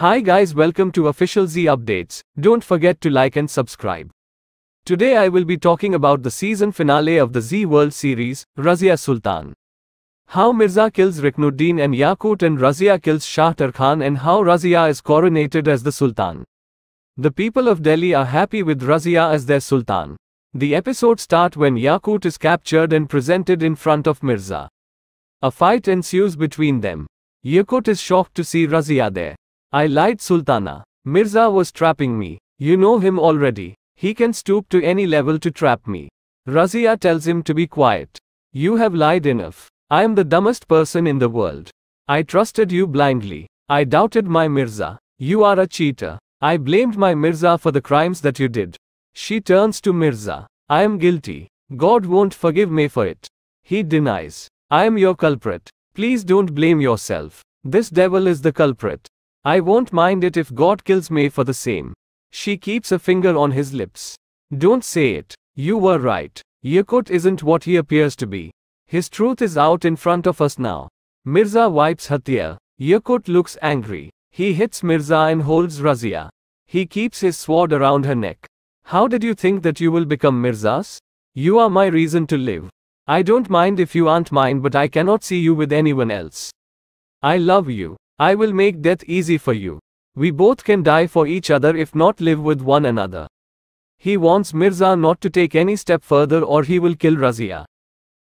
Hi guys welcome to official Z updates, don't forget to like and subscribe. Today I will be talking about the season finale of the Z World Series, Razia Sultan. How Mirza kills Riknuddin and Yakut and Razia kills Shah Khan and how Razia is coronated as the Sultan. The people of Delhi are happy with Razia as their Sultan. The episode start when Yakut is captured and presented in front of Mirza. A fight ensues between them. Yakut is shocked to see Razia there. I lied, Sultana. Mirza was trapping me. You know him already. He can stoop to any level to trap me. Razia tells him to be quiet. You have lied enough. I am the dumbest person in the world. I trusted you blindly. I doubted my Mirza. You are a cheater. I blamed my Mirza for the crimes that you did. She turns to Mirza. I am guilty. God won't forgive me for it. He denies. I am your culprit. Please don't blame yourself. This devil is the culprit. I won't mind it if God kills me for the same. She keeps a finger on his lips. Don't say it. You were right. Yakut isn't what he appears to be. His truth is out in front of us now. Mirza wipes Hatia. Yakut looks angry. He hits Mirza and holds Razia. He keeps his sword around her neck. How did you think that you will become Mirza's? You are my reason to live. I don't mind if you aren't mine, but I cannot see you with anyone else. I love you. I will make death easy for you. We both can die for each other if not live with one another. He wants Mirza not to take any step further or he will kill Razia.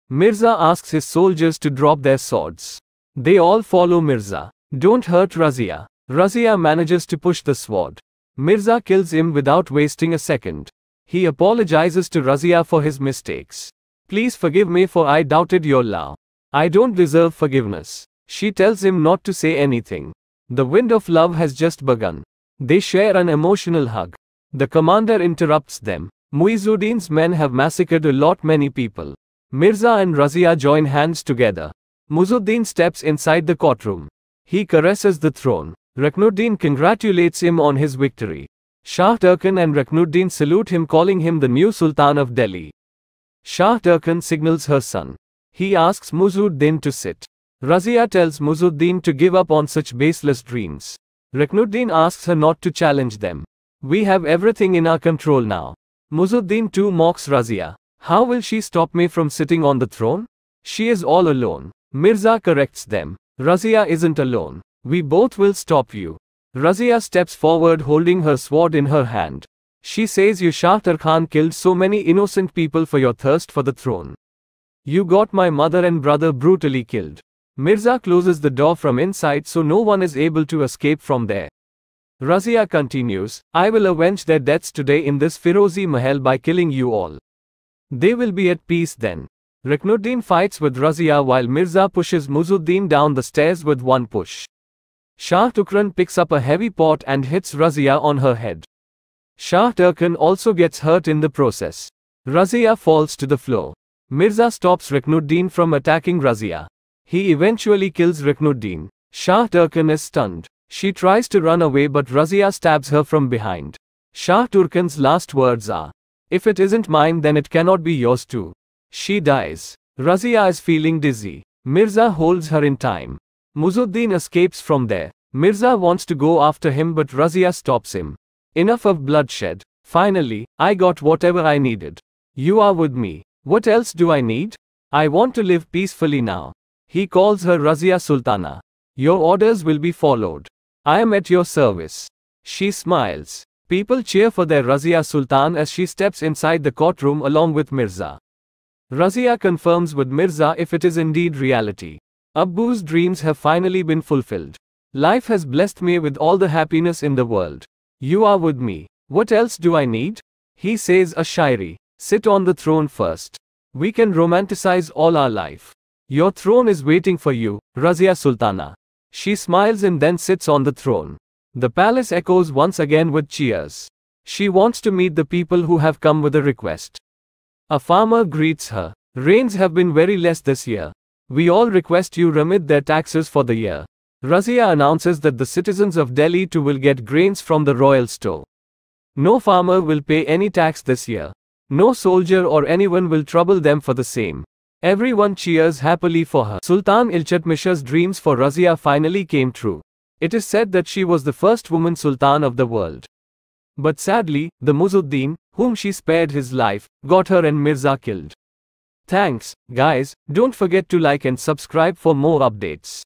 Mirza asks his soldiers to drop their swords. They all follow Mirza. Don't hurt Razia. Razia manages to push the sword. Mirza kills him without wasting a second. He apologizes to Razia for his mistakes. Please forgive me for I doubted your love. I don't deserve forgiveness. She tells him not to say anything. The wind of love has just begun. They share an emotional hug. The commander interrupts them. Muizzuddin's men have massacred a lot many people. Mirza and Razia join hands together. Muzuddin steps inside the courtroom. He caresses the throne. Raknuddin congratulates him on his victory. Shah Turkan and Raknuddin salute him calling him the new Sultan of Delhi. Shah Turkan signals her son. He asks Muzuddin to sit. Razia tells Muzuddin to give up on such baseless dreams. Raknuddin asks her not to challenge them. We have everything in our control now. Muzuddin too mocks Razia. How will she stop me from sitting on the throne? She is all alone. Mirza corrects them. Razia isn't alone. We both will stop you. Razia steps forward holding her sword in her hand. She says you Shahtar Khan killed so many innocent people for your thirst for the throne. You got my mother and brother brutally killed. Mirza closes the door from inside so no one is able to escape from there. Razia continues, I will avenge their deaths today in this Firozi Mahal by killing you all. They will be at peace then. Riknuddin fights with Razia while Mirza pushes Muzuddin down the stairs with one push. Shah Tukran picks up a heavy pot and hits Razia on her head. Shah Turkan also gets hurt in the process. Razia falls to the floor. Mirza stops Riknuddin from attacking Razia. He eventually kills Ruknuddin. Shah Turkan is stunned. She tries to run away but Razia stabs her from behind. Shah Turkan's last words are, If it isn't mine then it cannot be yours too. She dies. Razia is feeling dizzy. Mirza holds her in time. Muzuddin escapes from there. Mirza wants to go after him but Razia stops him. Enough of bloodshed. Finally, I got whatever I needed. You are with me. What else do I need? I want to live peacefully now. He calls her Razia Sultana. Your orders will be followed. I am at your service. She smiles. People cheer for their Razia Sultan as she steps inside the courtroom along with Mirza. Razia confirms with Mirza if it is indeed reality. Abbu's dreams have finally been fulfilled. Life has blessed me with all the happiness in the world. You are with me. What else do I need? He says a Sit on the throne first. We can romanticize all our life. Your throne is waiting for you, Razia Sultana. She smiles and then sits on the throne. The palace echoes once again with cheers. She wants to meet the people who have come with a request. A farmer greets her. Rains have been very less this year. We all request you remit their taxes for the year. Razia announces that the citizens of Delhi too will get grains from the royal store. No farmer will pay any tax this year. No soldier or anyone will trouble them for the same. Everyone cheers happily for her. Sultan Iltutmish's dreams for Razia finally came true. It is said that she was the first woman Sultan of the world. But sadly, the Muzuddin, whom she spared his life, got her and Mirza killed. Thanks, guys, don't forget to like and subscribe for more updates.